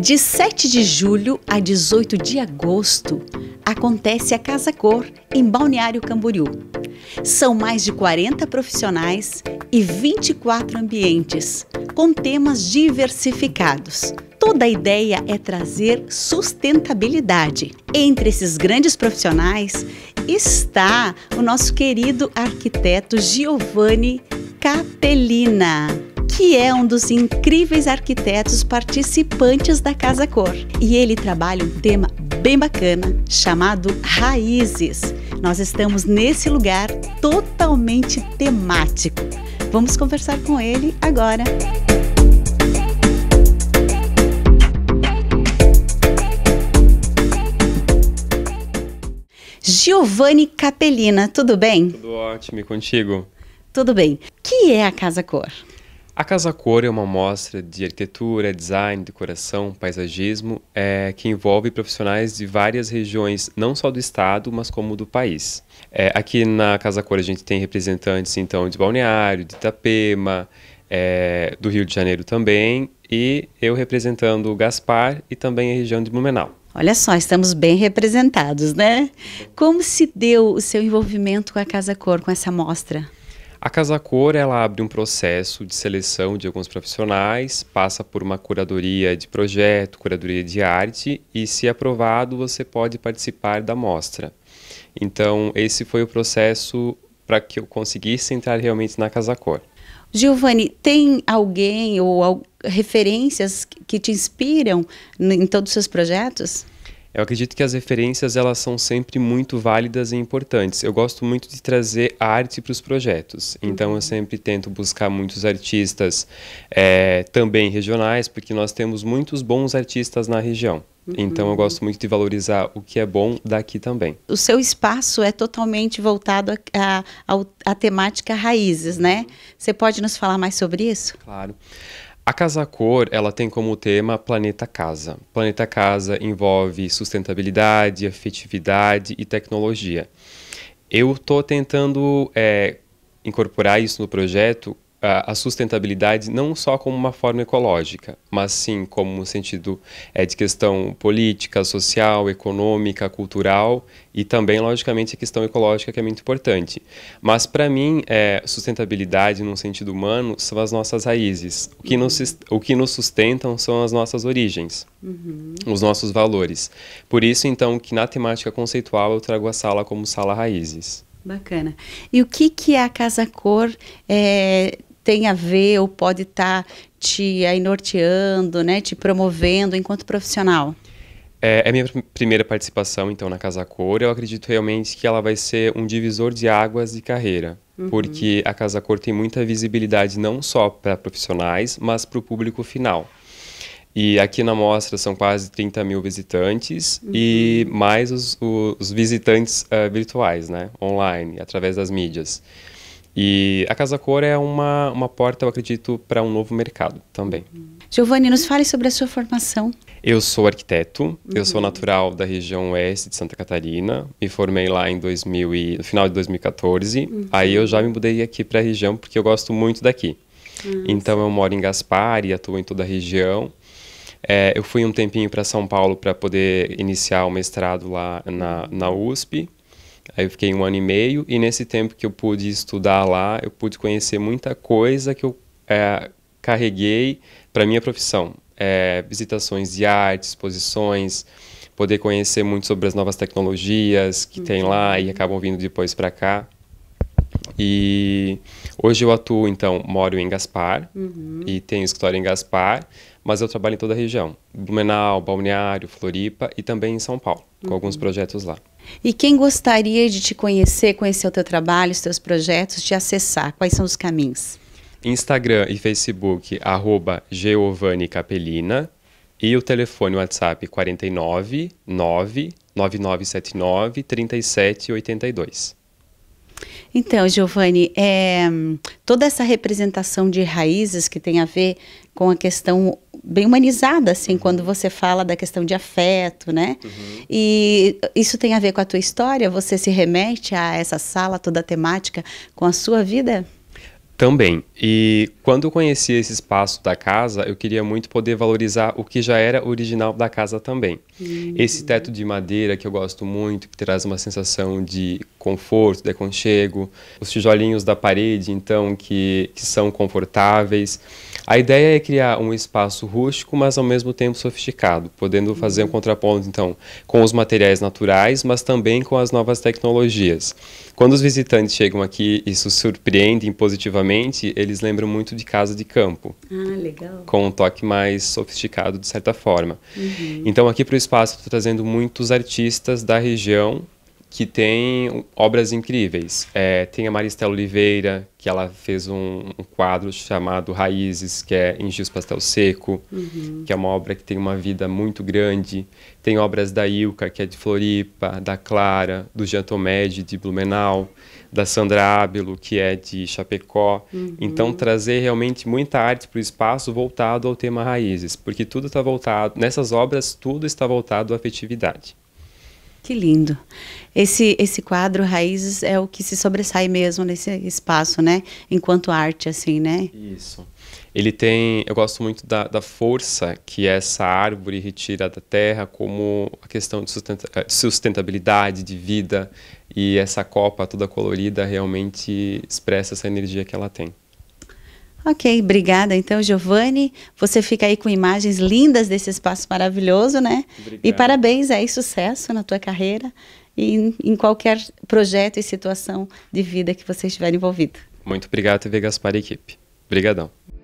De 7 de julho a 18 de agosto, acontece a Casa Cor, em Balneário Camboriú. São mais de 40 profissionais e 24 ambientes, com temas diversificados. Toda a ideia é trazer sustentabilidade. Entre esses grandes profissionais está o nosso querido arquiteto Giovanni Capellina que é um dos incríveis arquitetos participantes da Casa Cor. E ele trabalha um tema bem bacana chamado Raízes. Nós estamos nesse lugar totalmente temático. Vamos conversar com ele agora. Giovanni Capelina, tudo bem? Tudo ótimo e contigo? Tudo bem. O que é a Casa Cor? A Casa Cor é uma mostra de arquitetura, design, decoração, paisagismo, é, que envolve profissionais de várias regiões, não só do estado, mas como do país. É, aqui na Casa Cor a gente tem representantes então de Balneário, de Itapema, é, do Rio de Janeiro também, e eu representando o Gaspar e também a região de Blumenau. Olha só, estamos bem representados, né? Tá como se deu o seu envolvimento com a Casa Cor, com essa mostra? A Casa Cor ela abre um processo de seleção de alguns profissionais, passa por uma curadoria de projeto, curadoria de arte e, se aprovado, você pode participar da mostra. Então, esse foi o processo para que eu conseguisse entrar realmente na Casa Cor. Giovanni, tem alguém ou referências que te inspiram em todos os seus projetos? Eu acredito que as referências elas são sempre muito válidas e importantes. Eu gosto muito de trazer a arte para os projetos, então eu uhum. sempre tento buscar muitos artistas é, também regionais, porque nós temos muitos bons artistas na região. Então eu uhum. gosto muito de valorizar o que é bom daqui também. O seu espaço é totalmente voltado à temática raízes, né? Uhum. Você pode nos falar mais sobre isso? Claro. A Casa Cor, ela tem como tema Planeta Casa. Planeta Casa envolve sustentabilidade, afetividade e tecnologia. Eu estou tentando é, incorporar isso no projeto a sustentabilidade não só como uma forma ecológica, mas sim como um sentido é, de questão política, social, econômica, cultural e também, logicamente, a questão ecológica que é muito importante. Mas, para mim, é, sustentabilidade num sentido humano são as nossas raízes. O que, nos, uhum. o que nos sustentam são as nossas origens, uhum. os nossos valores. Por isso, então, que na temática conceitual eu trago a sala como sala raízes. Bacana. E o que, que é a Casa Cor é, tem a ver ou pode estar tá te aí norteando, né, te promovendo enquanto profissional? É, a é minha primeira participação, então, na Casa Cor. Eu acredito realmente que ela vai ser um divisor de águas de carreira. Uhum. Porque a Casa Cor tem muita visibilidade não só para profissionais, mas para o público final. E aqui na mostra são quase 30 mil visitantes uhum. e mais os, os visitantes uh, virtuais, né? Online, através das mídias. E a Casa Cor é uma, uma porta, eu acredito, para um novo mercado também. Giovanni, nos fale sobre a sua formação. Eu sou arquiteto, uhum. eu sou uhum. natural da região oeste de Santa Catarina, me formei lá em 2000 e, no final de 2014. Uhum. Aí eu já me mudei aqui para a região porque eu gosto muito daqui. Uhum. Então eu moro em Gaspar e atuo em toda a região. É, eu fui um tempinho para São Paulo para poder iniciar o mestrado lá na, na USP. Aí eu fiquei um ano e meio e nesse tempo que eu pude estudar lá, eu pude conhecer muita coisa que eu é, carreguei para minha profissão. É, visitações de arte, exposições, poder conhecer muito sobre as novas tecnologias que uhum. tem lá e uhum. acabam vindo depois para cá. E hoje eu atuo, então, moro em Gaspar uhum. e tenho escritório em Gaspar, mas eu trabalho em toda a região. Blumenau, Balneário, Floripa e também em São Paulo, com uhum. alguns projetos lá. E quem gostaria de te conhecer, conhecer o teu trabalho, os teus projetos, de acessar, quais são os caminhos? Instagram e Facebook, arroba Capelina. E o telefone WhatsApp 49 9 9979 3782. Então, Giovanni, é, toda essa representação de raízes que tem a ver com a questão bem humanizada, assim, uhum. quando você fala da questão de afeto, né? Uhum. E isso tem a ver com a tua história? Você se remete a essa sala, toda a temática, com a sua vida? Também. E quando conheci esse espaço da casa, eu queria muito poder valorizar o que já era original da casa também. Uhum. Esse teto de madeira que eu gosto muito, que traz uma sensação de conforto, de aconchego. Os tijolinhos da parede, então, que, que são confortáveis. A ideia é criar um espaço rústico, mas ao mesmo tempo sofisticado, podendo fazer um uhum. contraponto, então, com os materiais naturais, mas também com as novas tecnologias. Quando os visitantes chegam aqui e se surpreendem positivamente, eles lembram muito de casa de campo. Ah, legal. Com um toque mais sofisticado, de certa forma. Uhum. Então, aqui para o espaço, estou trazendo muitos artistas da região que tem obras incríveis. É, tem a Maristela Oliveira, que ela fez um, um, quadro chamado Raízes, que é em Giz Pastel Seco, uhum. que é uma obra que tem uma vida muito grande. Tem obras da Ilka, que é de Floripa, da Clara, do Jean Tomed, de Blumenau, da Sandra Ábelo, que é de Chapecó. Uhum. Então, trazer realmente muita arte para o espaço voltado ao tema raízes, porque tudo está voltado, nessas obras, tudo está voltado à afetividade. Que lindo. Esse, esse quadro Raízes é o que se sobressai mesmo nesse espaço, né? Enquanto arte, assim, né? Isso. Ele tem. Eu gosto muito da, da força que essa árvore retira da terra, como a questão de eh, sustentabilidade, de vida. E essa copa toda colorida realmente expressa essa energia que ela tem. Ok, obrigada. Então, Giovanni, você fica aí com imagens lindas desse espaço maravilhoso, né? Obrigado. E parabéns aí, sucesso na tua carreira e em, em qualquer projeto e situação de vida que você estiver envolvido. Muito obrigado, TV Gaspar e equipe. Obrigadão.